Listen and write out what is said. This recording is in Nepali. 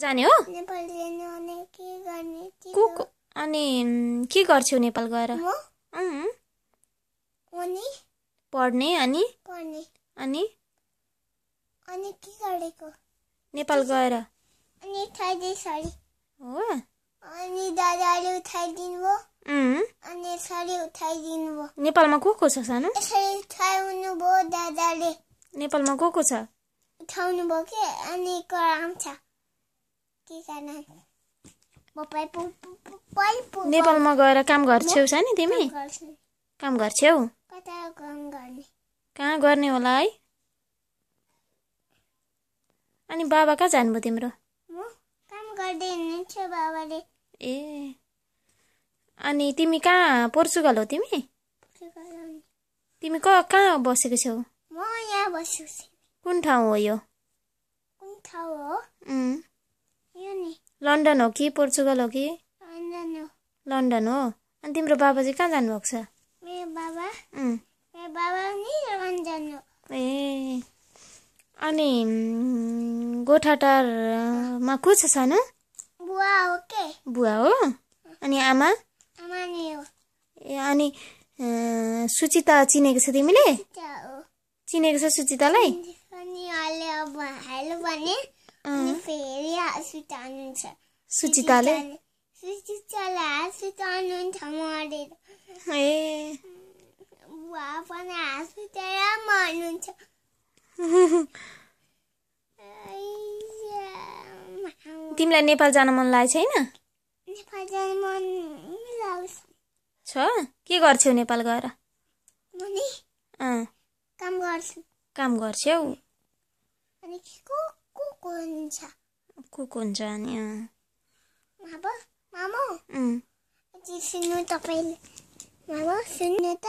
जाने हो कुक अनि के गर्छौ नेपाल गएर पढ्ने अनि अनि अनि के गरेको नेपाल गएर अनि थाइदे सरी हो अनि दादाले उठाइदिनु भयो अनि सरी उठाइदिनु भयो नेपालमा को को छ सानो यसरी उठाउनु भयो दादाले नेपालमा को को छ उठाउनु भयो के अनि कराम छ नेपालमा गएर काम गर्छौ नि तिमी काम गर्छौ कहाँ गर्ने होला है अनि बाबा कहाँ जानुभयो तिम्रो ए अनि तिमी कहाँ पोर्चुगल हो तिमी तिमी कहाँ बसेको छौ कुन ठाउँ हो यो लन्डन हो कि पोर्चुगल हो कि लन्डन हो अनि तिम्रो बाबा चाहिँ कहाँ जानुभएको छ ए अनि गोठाटारमा को छ सानो बुवा हो अनि आमा ए अनि सुचिता चिनेको छ तिमीले चिनेको छ सुचितालाई अनि फेरि सुता हुनुहुन्छ सुचिताले सुचिताले हाँसुता हुनुहुन्छ मरेर ए बुवा पनि हाँसुतेर मर्नुहुन्छ तिमीलाई नेपाल जान मन लागेको छैन नेपाल जान मन लाग्छ छ के गर्छौ नेपाल गएर काम गर्छु काम गर्छौ अनि के को 棍子。棍棍子呢？妈妈，妈妈。嗯。今天我打飞了，妈妈，今天打。